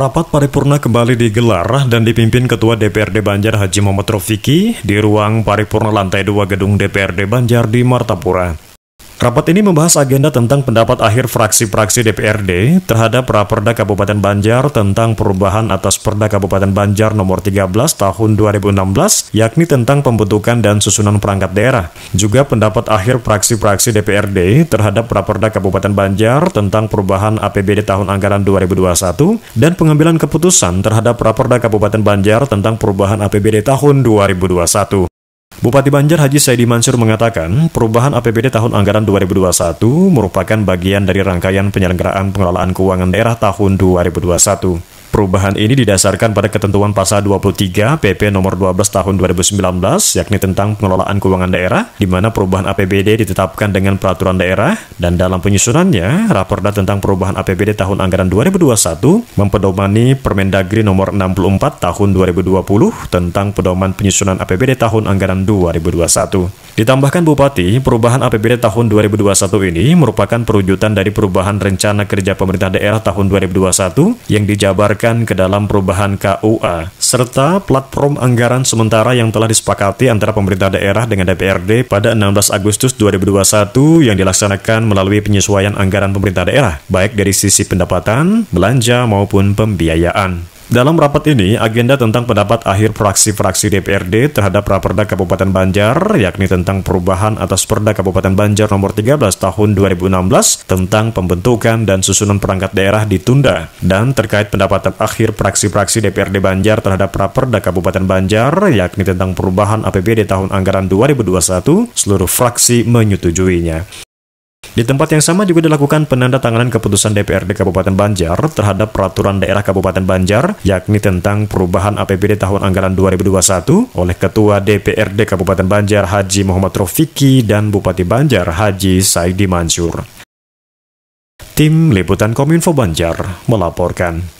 Rapat paripurna kembali digelar dan dipimpin Ketua DPRD Banjar Haji Muhammad Rofiki di ruang paripurna lantai 2 gedung DPRD Banjar di Martapura. Rapat ini membahas agenda tentang pendapat akhir fraksi-fraksi DPRD terhadap Raperda Kabupaten Banjar tentang perubahan atas Perda Kabupaten Banjar nomor 13 tahun 2016 yakni tentang pembentukan dan susunan perangkat daerah. Juga pendapat akhir fraksi-fraksi DPRD terhadap Raperda Kabupaten Banjar tentang perubahan APBD tahun anggaran 2021 dan pengambilan keputusan terhadap Raperda Kabupaten Banjar tentang perubahan APBD tahun 2021. Bupati Banjar Haji Saidi Mansur mengatakan, perubahan APBD tahun anggaran 2021 merupakan bagian dari rangkaian penyelenggaraan pengelolaan keuangan daerah tahun 2021. Perubahan ini didasarkan pada ketentuan pasal 23 PP nomor 12 tahun 2019 yakni tentang pengelolaan keuangan daerah di mana perubahan APBD ditetapkan dengan peraturan daerah dan dalam penyusunannya Raperda tentang perubahan APBD tahun anggaran 2021 mempedomani Permendagri nomor 64 tahun 2020 tentang pedoman penyusunan APBD tahun anggaran 2021. Ditambahkan Bupati, perubahan APBD tahun 2021 ini merupakan perwujudan dari perubahan rencana kerja pemerintah daerah tahun 2021 yang dijabarkan ke dalam perubahan KUA, serta platform anggaran sementara yang telah disepakati antara pemerintah daerah dengan DPRD pada 16 Agustus 2021 yang dilaksanakan melalui penyesuaian anggaran pemerintah daerah, baik dari sisi pendapatan, belanja, maupun pembiayaan. Dalam rapat ini, agenda tentang pendapat akhir fraksi-fraksi DPRD terhadap Raperda Kabupaten Banjar, yakni tentang perubahan atas Perda Kabupaten Banjar nomor 13 tahun 2016 tentang pembentukan dan susunan perangkat daerah ditunda, dan terkait pendapat akhir fraksi-fraksi DPRD Banjar terhadap Raperda Kabupaten Banjar, yakni tentang perubahan APBD tahun anggaran 2021, seluruh fraksi menyetujuinya. Di tempat yang sama juga dilakukan penanda tanganan keputusan DPRD Kabupaten Banjar terhadap peraturan daerah Kabupaten Banjar yakni tentang perubahan APBD tahun anggaran 2021 oleh Ketua DPRD Kabupaten Banjar Haji Muhammad Rofiki dan Bupati Banjar Haji Saidi Mansur. Tim Liputan Kominfo Banjar melaporkan.